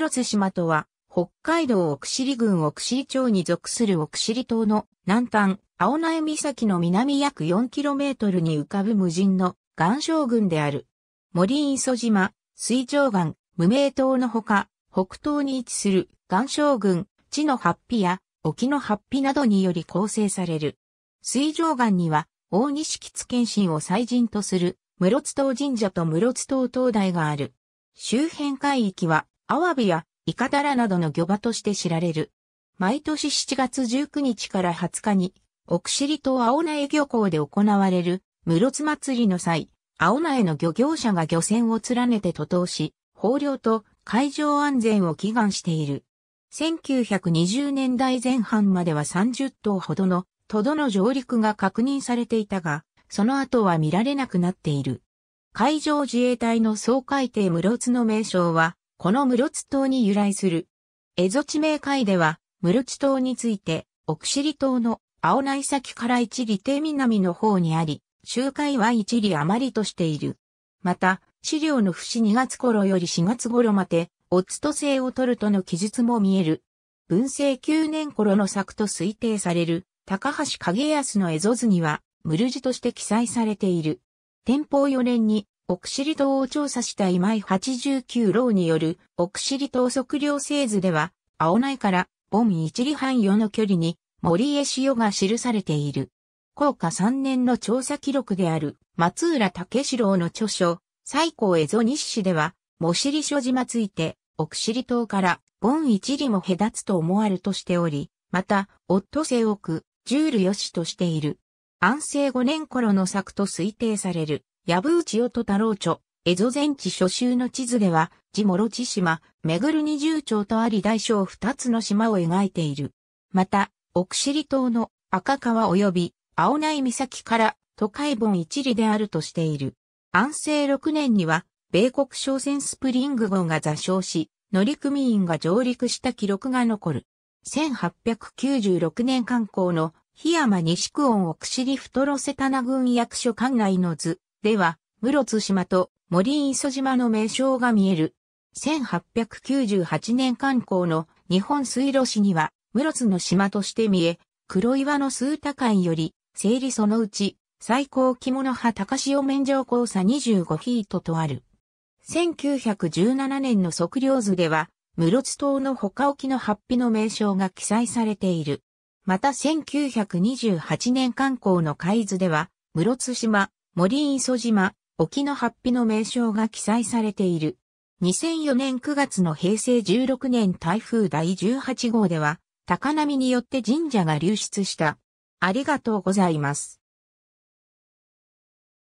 室津島とは、北海道奥尻郡奥尻町に属する奥尻島の南端、青苗岬の南約 4km に浮かぶ無人の岩礁群である。森磯島、水上岩、無名島のほか、北東に位置する岩礁群、地の発比や沖の発比などにより構成される。水上岩には、大西吉健神を祭神とする、室津島神社と室津島灯台がある。周辺海域は、アワビやイカダラなどの魚場として知られる。毎年7月19日から20日に、奥尻島青苗漁港で行われる、室津祭りの際、青苗の漁業者が漁船を連ねて渡党し、豊漁と海上安全を祈願している。1920年代前半までは30頭ほどの、トドの上陸が確認されていたが、その後は見られなくなっている。海上自衛隊の総海艇室津の名称は、この室津島に由来する。蝦夷地名会では、室津島について、奥尻島の青内先から一里手南の方にあり、周回は一里余りとしている。また、資料の節2月頃より4月頃まで、おつと性を取るとの記述も見える。文政9年頃の作と推定される、高橋景康の蝦夷図には、室ルとして記載されている。天保4年に奥尻島を調査した今井89郎による奥尻島測量製図では、青内からボン一里半余の距離に森江潮が記されている。高下3年の調査記録である松浦武四郎の著書、最高江戸日誌では、もしり島ついて、奥尻島からボン一里も隔つと思わるとしており、また、夫性奥、ジュールよしとしている。安政5年頃の作と推定される。矢部内音太郎著、蝦夷前地初集の地図では、地諸地島、めぐる二重町とあり大小二つの島を描いている。また、奥尻島の赤川及び青内岬から都会本一里であるとしている。安政六年には、米国商船スプリング号が座礁し、乗組員が上陸した記録が残る。1896年観光の檜山西区音奥尻太呂瀬棚郡役所管内の図、では、室津島と森磯島の名称が見える。1898年観光の日本水路市には、室津の島として見え、黒岩の数多いより、整理そのうち、最高着物派高潮面上交差25フィートとある。1917年の測量図では、室津島の他沖の発比の名称が記載されている。また1928年観光の海図では、室津島、森磯島、沖の発比の名称が記載されている。2004年9月の平成16年台風第18号では、高波によって神社が流出した。ありがとうございます。